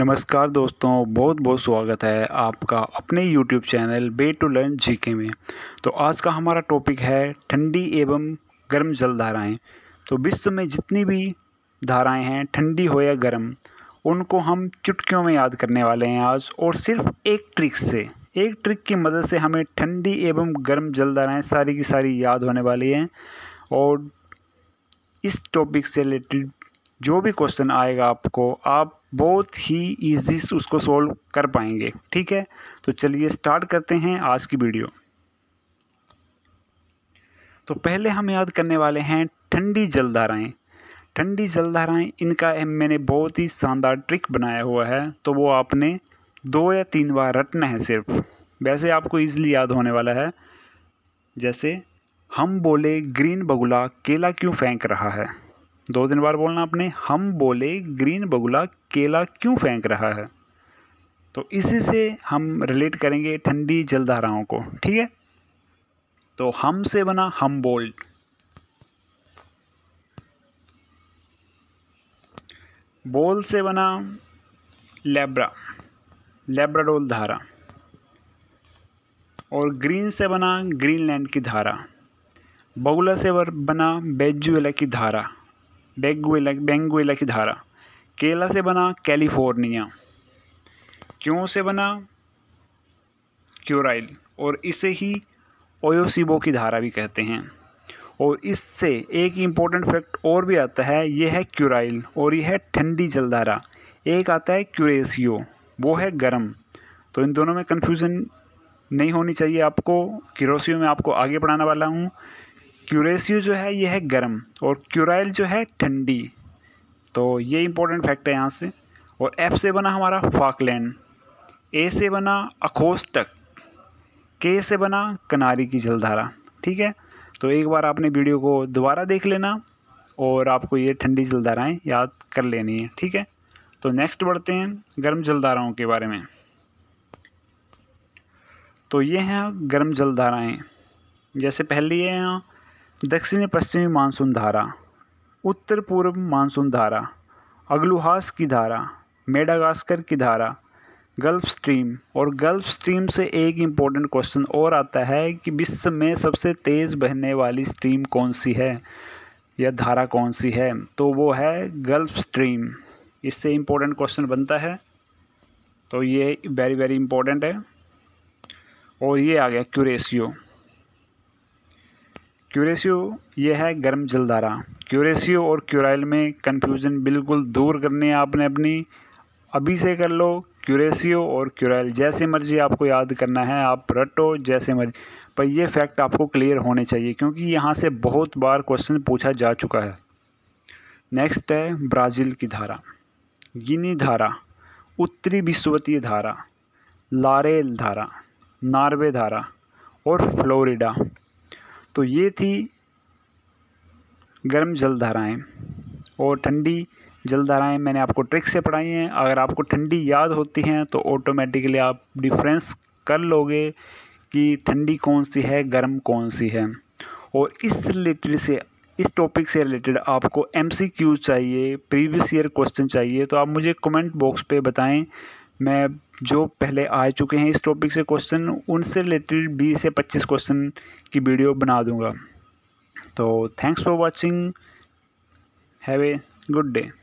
नमस्कार दोस्तों बहुत बहुत स्वागत है आपका अपने YouTube channel be to learn जी में तो आज का हमारा टॉपिक है ठंडी एवं गर्म जल धाराएँ तो विश्व में जितनी भी धाराएं हैं ठंडी हो या गर्म उनको हम चुटकियों में याद करने वाले हैं आज और सिर्फ एक ट्रिक से एक ट्रिक की मदद से हमें ठंडी एवं गर्म जल धाराएँ सारी की सारी याद होने वाली हैं और इस टॉपिक से रिलेटेड जो भी क्वेश्चन आएगा आपको आप बहुत ही ईजी उसको सॉल्व कर पाएंगे ठीक है तो चलिए स्टार्ट करते हैं आज की वीडियो तो पहले हम याद करने वाले हैं ठंडी जलधाराएँ ठंडी जलधाराएँ इनका मैंने बहुत ही शानदार ट्रिक बनाया हुआ है तो वो आपने दो या तीन बार रटना है सिर्फ वैसे आपको ईजिली याद होने वाला है जैसे हम बोले ग्रीन बगुला केला क्यों फेंक रहा है दो तीन बार बोलना आपने हम बोले ग्रीन बगुला केला क्यों फेंक रहा है तो इसी से हम रिलेट करेंगे ठंडी जलधाराओं को ठीक है तो हम से बना हम बोल्ट बोल से बना लेब्रा लेब्राडोल धारा और ग्रीन से बना ग्रीनलैंड की धारा बगुला से बना बेजुएला की धारा बेगुएला बेंगुएला की धारा केला से बना कैलिफोर्निया क्यों से बना क्यूराइल और इसे ही ओयोसिबो की धारा भी कहते हैं और इससे एक इम्पोर्टेंट फैक्ट और भी आता है ये है क्यूराइल और यह है ठंडी जलधारा एक आता है क्यूरेसियो वो है गर्म तो इन दोनों में कन्फ्यूज़न नहीं होनी चाहिए आपको क्यूरोसियो में आपको आगे पढ़ाने वाला हूँ क्यूरेसियो जो है यह है गर्म और क्यूराइल जो है ठंडी तो ये इंपॉर्टेंट फैक्ट है यहाँ से और एफ से बना हमारा फाकलैंड ए से बना अखोज तक के से बना कनारी की जलधारा ठीक है तो एक बार आपने वीडियो को दोबारा देख लेना और आपको ये ठंडी जलधाराएँ याद कर लेनी है ठीक है तो नेक्स्ट बढ़ते हैं गर्म जलधाराओं के बारे में तो ये हैं गर्म जलधाराएँ जैसे पहली है यहाँ दक्षिणी पश्चिमी मानसून धारा उत्तर पूर्व मानसून धारा अगलुहास की धारा मेडागास्कर की धारा गल्फ स्ट्रीम और गल्फ स्ट्रीम से एक इम्पोर्टेंट क्वेश्चन और आता है कि विश्व में सबसे तेज़ बहने वाली स्ट्रीम कौन सी है या धारा कौन सी है तो वो है गल्फ स्ट्रीम इससे इम्पोर्टेंट क्वेश्चन बनता है तो ये वेरी वेरी इम्पोर्टेंट है और ये आ गया क्यूरेसियो क्यूरेसियो यह है गर्म जलधारा क्यूरेसियो और क्यूराइल में कन्फ्यूज़न बिल्कुल दूर करनी है आपने अपनी अभी से कर लो क्यूरेसियो और क्यूराइल जैसे मर्जी आपको याद करना है आप रटो जैसे मर्जी पर यह फैक्ट आपको क्लियर होने चाहिए क्योंकि यहाँ से बहुत बार क्वेश्चन पूछा जा चुका है नेक्स्ट है ब्राज़ील की धारा गिनी धारा उत्तरी विश्वतीय धारा लारेल धारा नार्वे धारा और फ्लोरिडा तो ये थी गर्म जल धाराएँ और ठंडी जल धाराएँ मैंने आपको ट्रिक से पढ़ाई हैं अगर आपको ठंडी याद होती हैं तो ऑटोमेटिकली आप डिफरेंस कर लोगे कि ठंडी कौन सी है गर्म कौन सी है और इस रिलेटेड से इस टॉपिक से रिलेटेड आपको एम चाहिए प्रीवियस ईयर क्वेश्चन चाहिए तो आप मुझे कमेंट बॉक्स पे बताएं मैं जो पहले आ चुके हैं इस टॉपिक से क्वेश्चन उनसे रिलेटेड बीस से पच्चीस क्वेश्चन की वीडियो बना दूंगा तो thanks for watching have a good day